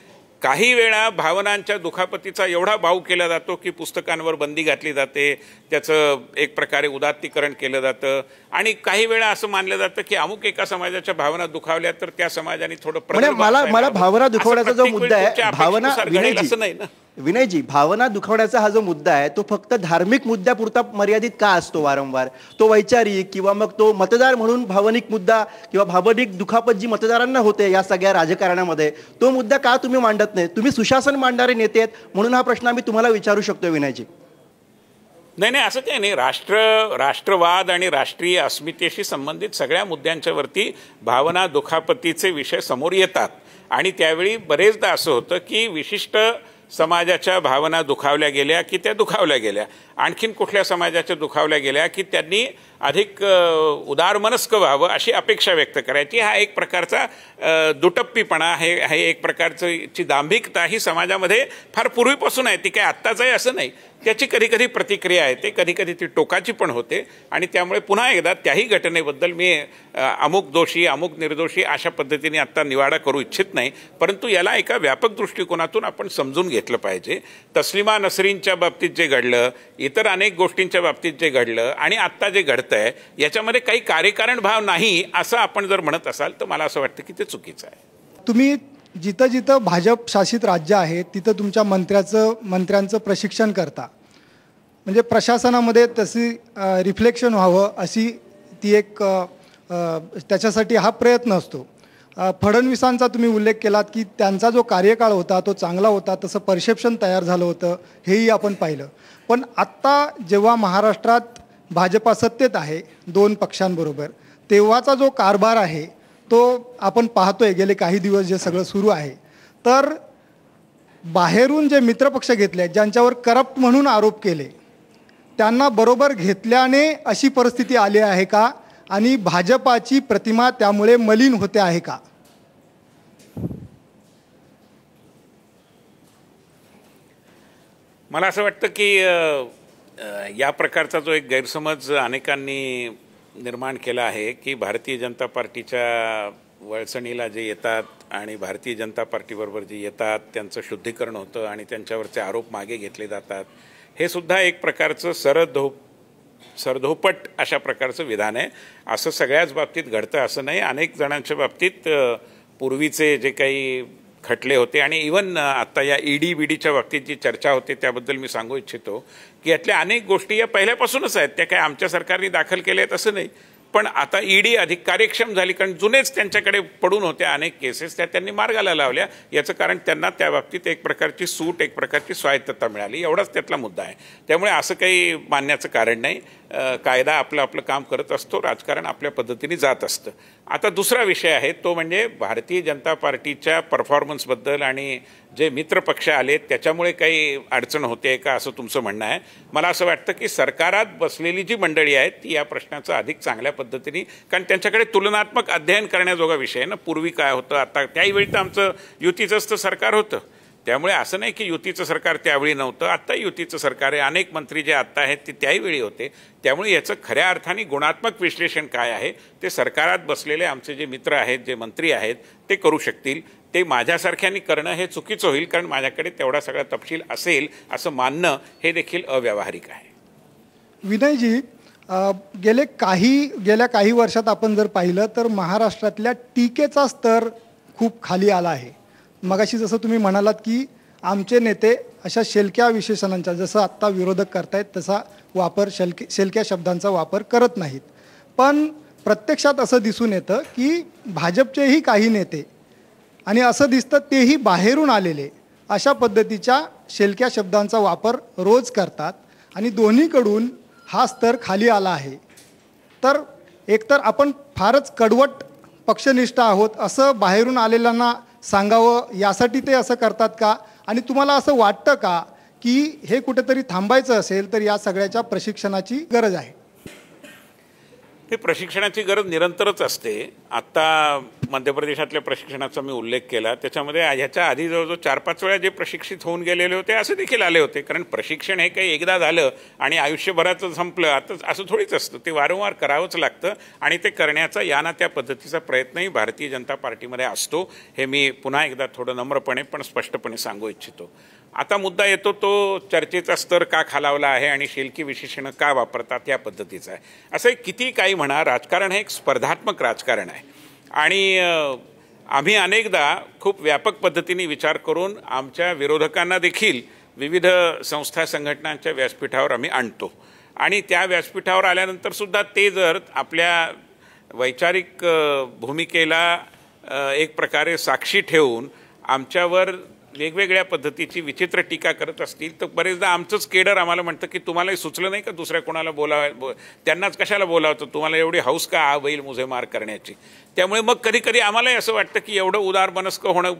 B: काही वेळा भावनांच्या दुखापतीचा एवढा भाव केला जातो की पुस्तकांवर बंदी घातली जाते त्याचं एक प्रकारे उदात्तीकरण केलं जातं आणि काही वेळा असं मानलं जातं की अमुक एका समाजाच्या भावना दुखावल्या तर त्या समाजाने थोडं म्हणजे मला मला
D: भावना दुखावण्याचा जो मुद्दा
B: आहे असं नाही ना
D: विनयजी भावना दुखवण्याचा हा जो मुद्दा आहे तो फक्त धार्मिक मुद्द्यापुरता मर्यादित का असतो वारंवार तो वैचारिक किंवा मग तो मतदार म्हणून भावनिक मुद्दा किंवा भावनिक दुखापत जी मतदारांना होते या सगळ्या राजकारणामध्ये तो मुद्दा का तुम्ही मांडत नाही तुम्ही सुशासन मांडणारे नेते आहेत म्हणून हा प्रश्न आम्ही तुम्हाला विचारू शकतो विनयजी
B: नाही नाही असं काही नाही राष्ट्र राष्ट्रवाद आणि राष्ट्रीय अस्मितेशी संबंधित सगळ्या मुद्द्यांच्यावरती भावना दुखापतीचे विषय समोर येतात आणि त्यावेळी बरेचदा असं होतं की विशिष्ट समाजाच्या भावना दुखावल्या गेल्या की त्या दुखावल्या गेल्या आणखीन कुठल्या समाजाच्या दुखावल्या गेल्या की त्यांनी अधिक उदारमनस्क व्हावं अशी अपेक्षा व्यक्त करायची हा एक प्रकारचा दुटप्पीपणा हे हे एक प्रकारची दांभिकता ही समाजामध्ये फार पूर्वीपासून आहे ती काय आत्ताच आहे असं नाही त्याची कधीकधी प्रतिक्रिया येते कधीकधी ती टोकाची पण होते आणि त्यामुळे पुन्हा एकदा त्याही घटनेबद्दल मी अमुक दोषी अमुक निर्दोषी अशा पद्धतीने आत्ता निवाडा करू इच्छित नाही परंतु याला एका व्यापक दृष्टिकोनातून आपण समजून घेतलं पाहिजे तस्लिमा नसरींच्या बाबतीत जे घडलं इतर अनेक गोष्टींच्या बाबतीत जे घडलं आणि आत्ता जे घडतं आहे याच्यामध्ये काही कार्यकारण भाव नाही असं आपण जर म्हणत असाल तर मला असं वाटतं की ते चुकीचं आहे
E: तुम्ही जिथं जिथं भाजप शासित राज्य आहे तिथं तुमच्या मंत्र्याचं मंत्र्यांचं प्रशिक्षण करता म्हणजे प्रशासनामध्ये तशी रिफ्लेक्शन व्हावं अशी ती एक त्याच्यासाठी हा प्रयत्न असतो फडणवीसांचा तुम्ही उल्लेख केलात की त्यांचा जो कार्यकाळ होता तो चांगला होता तसं परसेप्शन तयार झालं होतं हेही आपण पाहिलं पण आत्ता जेव्हा महाराष्ट्रात भाजपा सत्तेत आहे दोन पक्षांबरोबर तेव्हाचा जो कारभार आहे तो आपण पाहतोय गेले काही दिवस जे सगळं सुरू आहे तर बाहेरून जे मित्रपक्ष घेतले ज्यांच्यावर करप्ट म्हणून आरोप केले त्यांना बरोबर घेतल्याने अशी परिस्थिती आली आहे का आणि भाजपाची प्रतिमा त्यामुळे मलिन होते आहे का
B: मला असं वाटतं की या प्रकारचा जो एक गैरसमज अनेकांनी निर्माण केला आहे की भारतीय जनता पार्टीच्या वळसणीला जे येतात आणि भारतीय जनता पार्टीबरोबर जे येतात त्यांचं शुद्धीकरण होतं आणि त्यांच्यावरचे आरोप मागे घेतले जातात हे सुद्धा एक प्रकारचं सरधो सरधोपट अशा प्रकारचं विधान आहे असं सगळ्याच बाबतीत घडतं असं नाही अनेक जणांच्या बाबतीत पूर्वीचे जे काही खटले होते आणि इवन आता या ईडी e बी डीच्या बाबतीत जी चर्चा होते त्याबद्दल मी सांगू इच्छितो की यातल्या अनेक गोष्टी या पहिल्यापासूनच आहेत त्या काय आमच्या सरकारने दाखल केल्या आहेत असं नाही पण आता ईडी e अधिक कार्यक्षम झाली कारण जुनेच त्यांच्याकडे पडून होत्या अनेक केसेस त्या त्यांनी मार्गाला लावल्या याचं कारण त्यांना त्या बाबतीत एक प्रकारची सूट एक प्रकारची स्वायत्तता मिळाली एवढाच त्यातला मुद्दा आहे त्यामुळे असं काही मानण्याचं कारण नाही कायदा आपलं आपलं काम करत असतो राजकारण आपल्या पद्धतीने जात असतं आता दुसरा विषय आहे तो म्हणजे भारतीय जनता पार्टीच्या परफॉर्मन्सबद्दल आणि जे मित्रपक्ष आले त्याच्यामुळे काही अडचण होते का असं तुमचं म्हणणं आहे मला असं वाटतं की सरकारात बसलेली जी मंडळी आहेत ती या प्रश्नाचं अधिक चांगल्या पद्धतीने कारण त्यांच्याकडे तुलनात्मक अध्ययन करण्याजोगा विषय आहे ना पूर्वी काय होतं आता त्याही वेळी तर आमचं युतीचंच तर सरकार होतं त्यामुळे असं नाही की युतीचं सरकार त्यावेळी नव्हतं आत्ता युतीचं सरकार आहे अनेक मंत्री जे आत्ता आहेत ते त्याही वेळी होते त्यामुळे याचं खऱ्या अर्थाने गुणात्मक विश्लेषण काय आहे ते सरकारात बसलेले आमचे जे मित्र आहेत जे मंत्री आहेत ते करू शकतील ते माझ्यासारख्याने करणं हे चुकीचं होईल कारण माझ्याकडे तेवढा सगळा तपशील असेल असं मानणं हे देखील अव्यावहारिक आहे
E: विनयजी गेले काही गेल्या काही वर्षात आपण जर पाहिलं तर महाराष्ट्रातल्या टीकेचा स्तर खूप खाली आला आहे मगाशी जसं तुम्ही म्हणालात की आमचे नेते अशा शेलक्या विशेषणांचा जसं आत्ता विरोधक करतायत तसा वापर शेलके शेलक्या शब्दांचा वापर करत नाहीत पण प्रत्यक्षात असं दिसून येतं की भाजपचेही काही नेते आणि असं दिसतं तेही बाहेरून आलेले अशा पद्धतीच्या शेलक्या शब्दांचा वापर रोज करतात आणि दोन्हीकडून हा स्तर खाली आला आहे तर एकतर आपण फारच कडवट पक्षनिष्ठ आहोत असं बाहेरून आलेल्यांना सांगावं यासाठी ते असं करतात का आणि तुम्हाला असं वाटतं का की हे कुठेतरी थांबायचं असेल तर या सगळ्याच्या प्रशिक्षणाची गरज आहे
B: हे प्रशिक्षणाची गरज निरंतरच असते आत्ता मध्य प्रदेशातल्या प्रशिक्षणाचा मी उल्लेख केला त्याच्यामध्ये ह्याच्या आधी जवळजवळ चार पाच वेळा जे प्रशिक्षित होऊन गेलेले होते असे देखील आले होते कारण प्रशिक्षण हे काही एकदा झालं आणि आयुष्यभराचं संपलं आता असं थोडीच असतं ते वारंवार करावंच लागतं आणि ते करण्याचा या ना त्या पद्धतीचा प्रयत्नही भारतीय जनता पार्टीमध्ये असतो हे मी पुन्हा एकदा थोडं नम्रपणे पण स्पष्टपणे सांगू इच्छितो आता मुद्दा येतो तो चर्चेचा स्तर का खालावला आहे आणि शेलकी विशेषणं का वापरतात या पद्धतीचा आहे असं किती काही म्हणा राजकारण हे एक स्पर्धात्मक राजकारण आहे आणि आम्ही अनेकदा खूप व्यापक पद्धतीने विचार करून आमच्या विरोधकांना देखील विविध संस्था संघटनांच्या व्यासपीठावर आम्ही आणतो आणि त्या व्यासपीठावर आल्यानंतरसुद्धा ते जर आपल्या वैचारिक भूमिकेला एक प्रकारे साक्षी ठेवून आमच्यावर वेगवेगळ्या पद्धतीची विचित्र टीका करत असतील तर बरेचदा आमचंच केडर आम्हाला म्हणतं की तुम्हालाही सुचलं नाही का दुसऱ्या कोणाला बोलाव बो त्यांनाच कशाला बोलावतं तुम्हाला एवढी हौस का आ बैल मुझे मार करण्याची त्यामुळे मग कधी कधी आम्हालाही असं वाटतं की एवढं उदार मनस्क होणं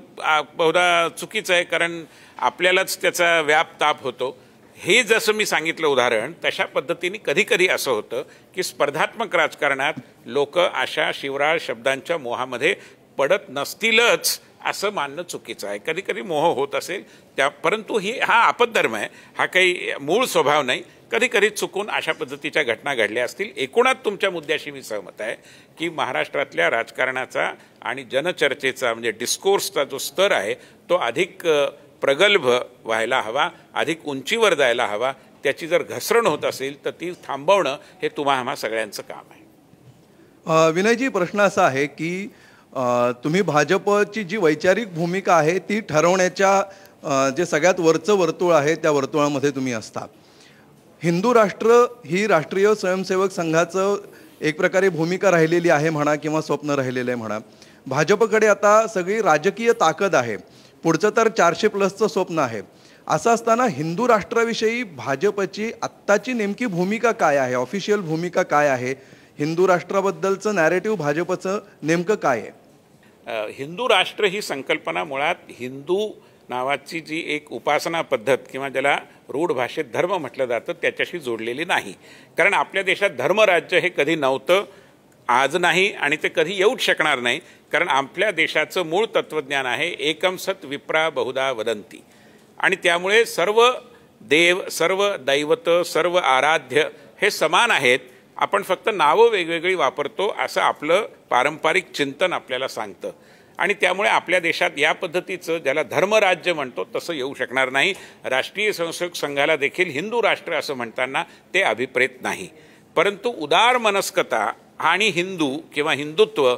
B: बहुधा चुकीचं आहे कारण आपल्यालाच त्याचा व्याप ताप होतो हे जसं मी सांगितलं उदाहरण तशा पद्धतीने कधीकधी असं होतं की स्पर्धात्मक राजकारणात लोक अशा शिवराळ शब्दांच्या मोहामध्ये पडत नसतीलच असं मानणं चुकीचं आहे कधी कधी मोह होत असेल त्या परंतु ही हा आपद्धर्म आहे हा काही मूळ स्वभाव नाही कधी कधी चुकून अशा पद्धतीच्या घटना घडल्या असतील एकूणात तुमच्या मुद्द्याशी मी सहमत आहे की महाराष्ट्रातल्या राजकारणाचा आणि जनचर्चेचा म्हणजे डिस्कोर्सचा जो स्तर आहे तो अधिक प्रगल्भ व्हायला हवा अधिक उंचीवर जायला हवा त्याची जर घसरण होत असेल तर ती थांबवणं हे तुम्हा आम्हा सगळ्यांचं काम
D: आहे विनयजी प्रश्न असा आहे की तुम्ही भाजपची जी वैचारिक भूमिका आहे ती ठरवण्याच्या जे सगळ्यात वरचं वर्तुळ आहे त्या वर्तुळामध्ये तुम्ही असता हिंदू राष्ट्र ही राष्ट्रीय स्वयंसेवक संघाचं एक प्रकारे भूमिका राहिलेली आहे म्हणा किंवा स्वप्न राहिलेलं आहे म्हणा भाजपकडे आता सगळी राजकीय ताकद आहे पुढचं तर चारशे प्लसचं स्वप्न आहे असं असताना हिंदू राष्ट्राविषयी भाजपची आत्ताची नेमकी भूमिका काय आहे ऑफिशियल भूमिका काय आहे हिंदू राष्ट्राबद्दलचं नॅरेटिव्ह भाजपचं नेमकं काय
B: आहे हिंदू राष्ट्र ही संकल्पना मुळात हिंदू नावाची जी एक उपासना पद्धत किंवा ज्याला रूढ भाषेत धर्म म्हटलं जातं त्याच्याशी जोडलेली नाही कारण आपल्या देशात धर्मराज्य हे कधी नव्हतं आज नाही आणि ते कधी येऊच शकणार नाही कारण आपल्या देशाचं मूळ तत्त्वज्ञान आहे एकम सत विप्रा बहुधा वदंती आणि त्यामुळे सर्व देव सर्व दैवत सर्व आराध्य हे समान आहेत आपण फक्त नावं वेगवेगळी वापरतो असं आपलं पारंपरिक चिंतन आपल्याला सांगतं आणि त्यामुळे आपल्या देशात या पद्धतीचं ज्याला धर्मराज्य म्हणतो तसं येऊ शकणार नाही राष्ट्रीय संस्कृत संघाला देखील हिंदू राष्ट्र असं म्हणताना ते अभिप्रेत नाही परंतु उदार मनस्कता आणि हिंदू किंवा हिंदुत्व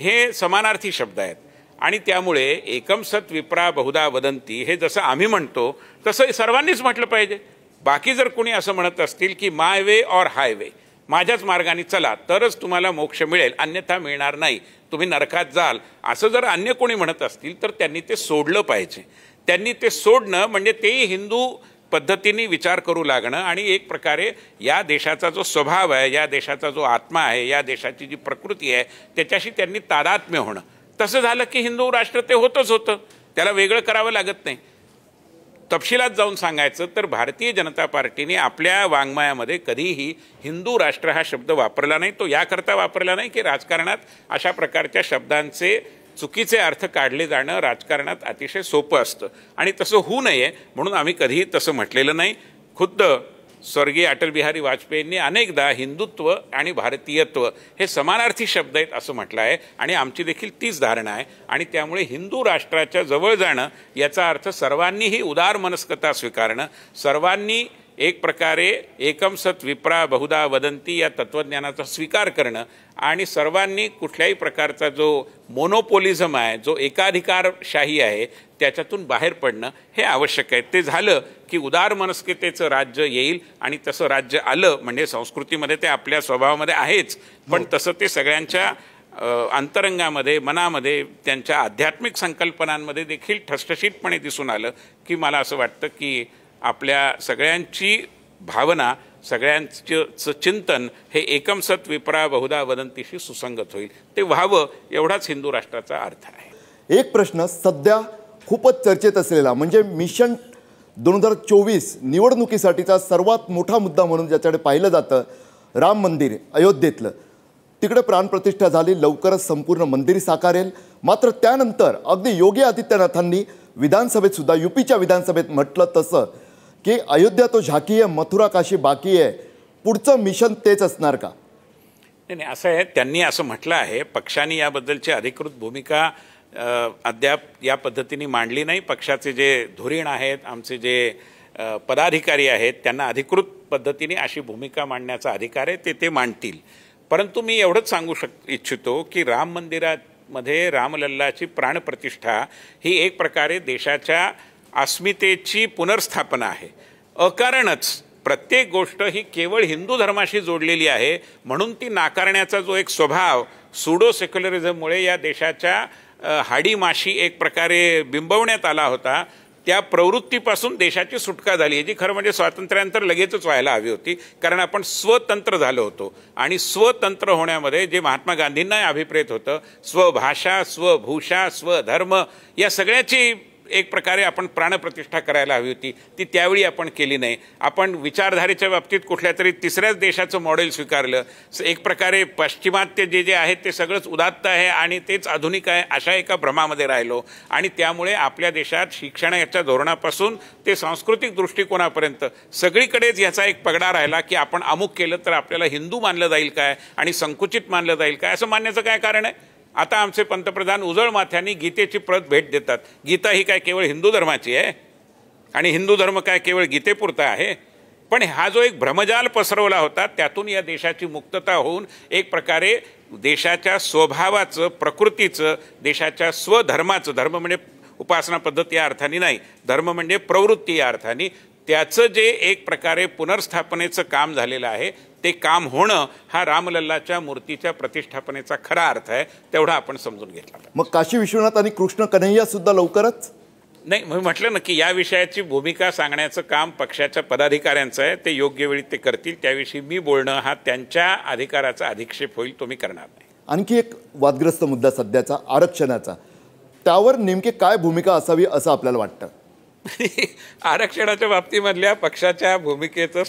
B: हे समानार्थी शब्द आहेत आणि त्यामुळे एकम विप्रा बहुधा वदंती हे जसं आम्ही म्हणतो तसं सर्वांनीच म्हटलं पाहिजे बाकी जर कोणी असं म्हणत असतील की माय वे और हायवे माझ्याच मार्गाने चला तरच तुम्हाला मोक्ष मिळेल अन्यथा मिळणार नाही तुम्ही नरकात जाल असं जर अन्य कोणी म्हणत असतील तर त्यांनी ते सोडलं पाहिजे त्यांनी ते सोडणं म्हणजे तेही हिंदू पद्धतीने विचार करू लागणं आणि एक प्रकारे या देशाचा जो स्वभाव आहे या देशाचा जो आत्मा आहे या देशाची जी प्रकृती आहे त्याच्याशी त्यांनी तादात्म्य होणं तसं झालं की हिंदू राष्ट्र ते होतंच होतं त्याला वेगळं करावं लागत नाही तपशिलात जाऊन सांगायचं तर भारतीय जनता पार्टीने आपल्या वाङ्मयामध्ये कधीही हिंदू राष्ट्र हा शब्द वापरला नाही तो याकरता वापरला नाही की राजकारणात अशा प्रकारच्या शब्दांचे चुकीचे अर्थ काढले जाणं राजकारणात अतिशय सोपं असतं आणि तसं होऊ नये म्हणून आम्ही कधीही तसं म्हटलेलं नाही खुद्द स्वर्गीय अटलबिहारी वाजपेयींनी अनेकदा हिंदुत्व आणि भारतीयत्व हे समानार्थी शब्द आहेत असं म्हटलं आहे आणि आमची देखील तीच धारणा आहे आणि त्यामुळे हिंदू राष्ट्राच्या जवळ जाणं याचा अर्थ सर्वांनीही उदार मनस्कता स्वीकारणं सर्वांनी एक प्रकारे एकम सत विप्रा बहुधा वदंती या तत्वज्ञानाचा स्वीकार करणं आणि सर्वांनी कुठल्याही प्रकारचा जो मोनोपोलिझम आहे जो एकाधिकारशाही आहे त्याच्यातून बाहेर पडणं हे आवश्यक आहे ते झालं की उदार मनस्कतेचं राज्य येईल आणि तसं राज्य आलं म्हणजे संस्कृतीमध्ये ते आपल्या स्वभावामध्ये आहेच पण हो. तसं ते सगळ्यांच्या अंतरंगामध्ये मनामध्ये त्यांच्या आध्यात्मिक संकल्पनांमध्ये देखील ठसठशीतपणे दिसून आलं की मला असं वाटतं की आपल्या सगळ्यांची भावना सगळ्यांचं चिंतन हे एकमसत विपरा बहुधा वदंतीशी सुसंगत होईल ते व्हावं एवढाच हिंदू राष्ट्राचा अर्थ
A: आहे एक प्रश्न सध्या खूपच चर्चेत असलेला म्हणजे मिशन दोन हजार चोवीस निवडणुकीसाठीचा सर्वात मोठा मुद्दा म्हणून ज्याच्याकडे पाहिलं जातं राम मंदिर अयोध्येतलं तिकडे प्राणप्रतिष्ठा झाली लवकरच संपूर्ण मंदिर साकारेल मात्र त्यानंतर अगदी योगी आदित्यनाथांनी विधानसभेत सुद्धा युपीच्या विधानसभेत म्हटलं तसं की अयोध्या तो झाकी आहे मथुरा काशी बाकी आहे पुढचं मिशन तेच असणार का
B: नाही नाही असं आहे त्यांनी असं म्हटलं आहे पक्षाने याबद्दलची अधिकृत भूमिका अद्याप या पद्धतीने मांडली नाही पक्षाचे जे धुरीण आहेत आमचे जे पदाधिकारी आहेत त्यांना अधिकृत पद्धतीने अशी भूमिका मांडण्याचा अधिकार आहे ते ते मांडतील परंतु मी एवढंच सांगू शक इच्छितो की राम मंदिरामध्ये रामलल्लाची प्राणप्रतिष्ठा ही एक प्रकारे देशाच्या अस्मितेची पुनर्स्थापना आहे अकारणच प्रत्येक गोष्ट ही केवळ हिंदू धर्माशी जोडलेली आहे म्हणून ती नाकारण्याचा जो एक स्वभाव सुडो सेक्युलरिझममुळे या देशाच्या हाडीमाशी एक प्रकारे बिंबवण्यात आला होता त्या प्रवृत्तीपासून देशाची सुटका झाली आहे जी खरं म्हणजे स्वातंत्र्यानंतर लगेचच व्हायला हवी होती कारण आपण स्वतंत्र झालो होतो आणि स्वतंत्र होण्यामध्ये जे महात्मा गांधींना अभिप्रेत होतं स्वभाषा स्वभूषा स्वधर्म या सगळ्याची एक प्रकारे आपण प्राणप्रतिष्ठा करायला हवी होती ती त्यावेळी आपण केली नाही आपण विचारधारेच्या बाबतीत कुठल्या तरी तिसऱ्याच देशाचं मॉडेल स्वीकारलं एक प्रकारे पाश्चिमात्य जे जे आहे ते सगळंच उदात्त आहे आणि तेच आधुनिक आहे अशा एका भ्रमामध्ये राहिलो आणि त्यामुळे आपल्या देशात शिक्षणाच्या धोरणापासून ते सांस्कृतिक दृष्टिकोनापर्यंत सगळीकडेच याचा एक पगडा राहिला की आपण अमुक केलं तर आपल्याला हिंदू मानलं जाईल काय आणि संकुचित मानलं जाईल काय असं मानण्याचं काय कारण आहे आता आमचे पंतप्रधान उजळ माथ्याने गीतेची प्रत भेट देतात गीता ही काय केवळ हिंदू धर्माची आहे आणि हिंदू धर्म काय केवळ गीतेपुरता आहे पण हा जो एक भ्रमजाल पसरवला होता त्यातून या देशाची मुक्तता होऊन एक प्रकारे देशाच्या स्वभावाचं प्रकृतीचं देशाच्या स्वधर्माचं धर्म म्हणजे उपासना पद्धत या अर्थाने नाही धर्म म्हणजे प्रवृत्ती या अर्थाने त्याचं जे एक प्रकारे पुनर्स्थापनेचं काम झालेलं आहे ते काम होणं हा रामलल्लाच्या मूर्तीच्या प्रतिष्ठापनेचा खरा अर्थ आहे तेवढा आपण समजून घेतला
A: मग काशी विश्वनाथ आणि कृष्ण कन्हैया सुद्धा लवकरच
B: नाही मी म्हटलं ना की या विषयाची भूमिका सांगण्याचं काम पक्षाच्या पदाधिकाऱ्यांचं आहे ते योग्य वेळी ते करतील त्याविषयी मी बोलणं हा त्यांच्या अधिकाराचा अधिक्षेप होईल तो मी करणार नाही
A: आणखी एक वादग्रस्त मुद्दा सध्याचा आरक्षणाचा त्यावर नेमकी काय भूमिका असावी असं आपल्याला वाटतं
B: आरक्षणाच्या बाबतीमधल्या पक्षाच्या भूमिकेचं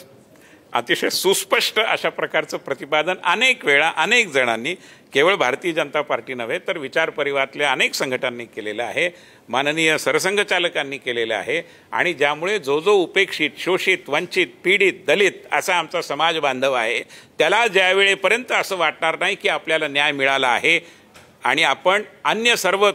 B: अतिशय सुस्पष्ट अशा प्रकारचं प्रतिपादन अनेक वेळा अनेक जणांनी केवळ भारतीय जनता पार्टी नव्हे तर विचार परिवारातल्या अनेक संघटनांनी केलेलं आहे माननीय सरसंघचालकांनी केलेलं आहे आणि ज्यामुळे जो जो उपेक्षित शोषित वंचित पीडित दलित असा आमचा समाज बांधव आहे त्याला ज्यावेळेपर्यंत असं वाटणार नाही की आपल्याला न्याय मिळाला आहे आणि आपण अन्य सर्व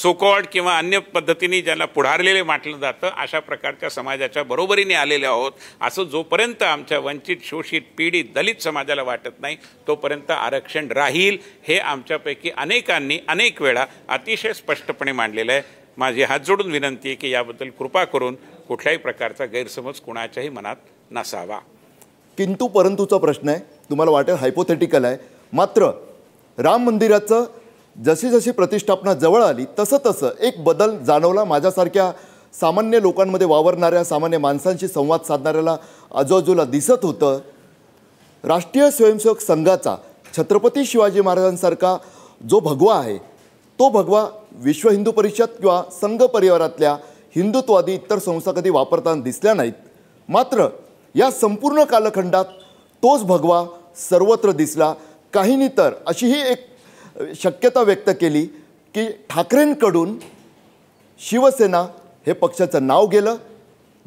B: सोकॉड किंवा अन्य पद्धतीने ज्याला पुढारलेले म्हटलं जातं अशा प्रकारच्या समाजाच्या बरोबरीने आलेले आहोत असं जोपर्यंत आमच्या वंचित शोषित पीडित दलित समाजाला वाटत नाही तोपर्यंत आरक्षण राहील हे आमच्यापैकी अनेकांनी अनेक वेळा अतिशय स्पष्टपणे मांडलेलं आहे माझी हात जोडून विनंती आहे की याबद्दल कृपा करून कुठल्याही प्रकारचा गैरसमज कुणाच्याही मनात नसावा
A: किंतु परंतुचा प्रश्न आहे तुम्हाला वाटेल हायपोथेटिकल आहे मात्र राम मंदिराचं जशी जशी प्रतिष्ठापना जवळ आली तसं तसं एक बदल जाणवला माझ्यासारख्या सामान्य लोकांमध्ये वावरणाऱ्या सामान्य माणसांशी संवाद साधणाऱ्याला आजूबाजूला दिसत होतं राष्ट्रीय स्वयंसेवक संघाचा छत्रपती शिवाजी महाराजांसारखा जो भगवा आहे तो भगवा विश्व हिंदू परिषद किंवा संघ परिवारातल्या हिंदुत्ववादी इतर संस्था कधी वापरताना दिसल्या नाहीत मात्र या संपूर्ण कालखंडात तोच भगवा सर्वत्र दिसला काहींनी तर अशीही एक शक्यता व्यक्त केली की ठाकरेंकडून शिवसेना हे पक्षाचं नाव गेलं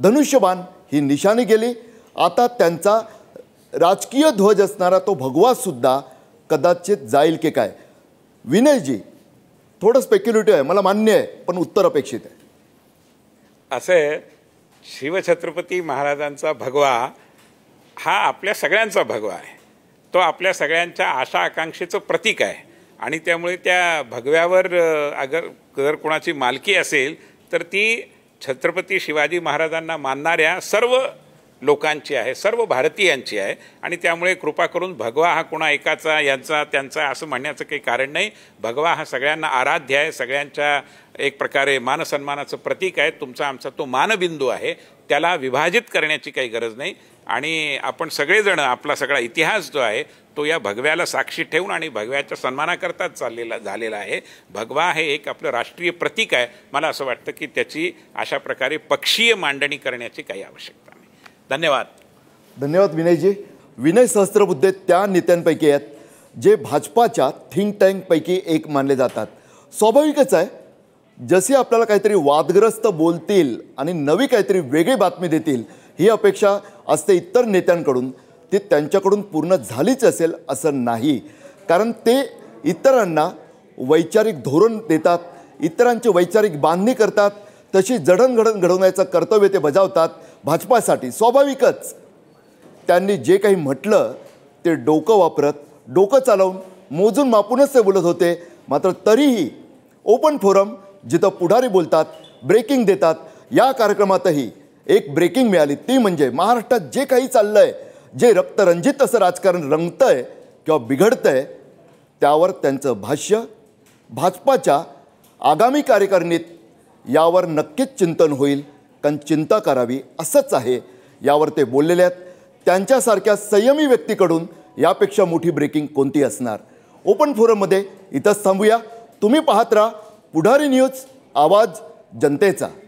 A: धनुष्यबाण ही निशाणी गेली आता त्यांचा राजकीय ध्वज असणारा तो भगवासुद्धा कदाचित जाईल की काय विनयजी थोडं स्पेक्युलेटिव्ह आहे मला मान्य आहे पण उत्तर अपेक्षित आहे
B: असं आहे शिवछत्रपती महाराजांचा भगवा हा आपल्या सगळ्यांचा भगवा आहे तो आपल्या सगळ्यांच्या आशा आकांक्षेचं प्रतीक आहे आणि त्यामुळे त्या भगव्यावर अगर जर कोणाची मालकी असेल तर ती छत्रपती शिवाजी महाराजांना मानणाऱ्या सर्व लोकांची आहे सर्व भारतीयांची आहे आणि त्यामुळे कृपा करून भगवा हा कोणा एकाचा यांचा त्यांचा असं म्हणण्याचं काही कारण नाही भगवा हा सगळ्यांना आराध्य आहे सगळ्यांच्या एक प्रकारे मानसन्मानाचं प्रतीक आहे तुमचा आमचा तो मानबिंदू आहे त्याला विभाजित करण्याची काही गरज नाही आणि आपण सगळेजण आपला सगळा इतिहास जो आहे तो या भगव्याला साक्षी ठेवून आणि भगव्याच्या सन्मानाकरताच चाललेला झालेला आहे भगवा हे एक आपलं राष्ट्रीय प्रतीक आहे मला असं वाटतं की त्याची अशा प्रकारे पक्षीय मांडणी करण्याची काही आवश्यकता नाही धन्यवाद
A: धन्यवाद विनयजी विनय सहस्त्रबुद्धे त्या नेत्यांपैकी आहेत जे भाजपाच्या थिंक टँकपैकी एक मानले जातात स्वाभाविकच आहे जसे आपल्याला काहीतरी वादग्रस्त बोलतील आणि नवी काहीतरी वेगळी बातमी देतील ही अपेक्षा असते इतर नेत्यांकडून ती त्यांच्याकडून पूर्ण झालीच असेल असं नाही कारण ते इतरांना वैचारिक धोरण देतात इतरांची वैचारिक बांधणी करतात तशी जडणघडण घडवण्याचं कर्तव्य ते बजावतात भाजपासाठी स्वाभाविकच त्यांनी जे काही म्हटलं ते डोकं वापरत डोकं चालवून मोजून मापूनच ते बोलत होते मात्र तरीही ओपन फोरम जिथं पुढारी बोलतात ब्रेकिंग देतात या कार्यक्रमातही एक ब्रेकिंग मिळाली ती म्हणजे महाराष्ट्रात जे काही चाललं आहे जे रक्तरंजित असं राजकारण रंगतंय आहे किंवा बिघडतं आहे त्यावर त्यांचं भाष्य भाजपाच्या आगामी कार्यकारिणीत यावर नक्कीच चिंतन होईल कारण चिंता करावी असंच आहे यावर ते बोललेले आहेत त्यांच्यासारख्या संयमी व्यक्तीकडून यापेक्षा मोठी ब्रेकिंग कोणती असणार ओपन फोरममध्ये इथंच थांबूया तुम्ही पाहत राहा पुढारी न्यूज आवाज जनतेचा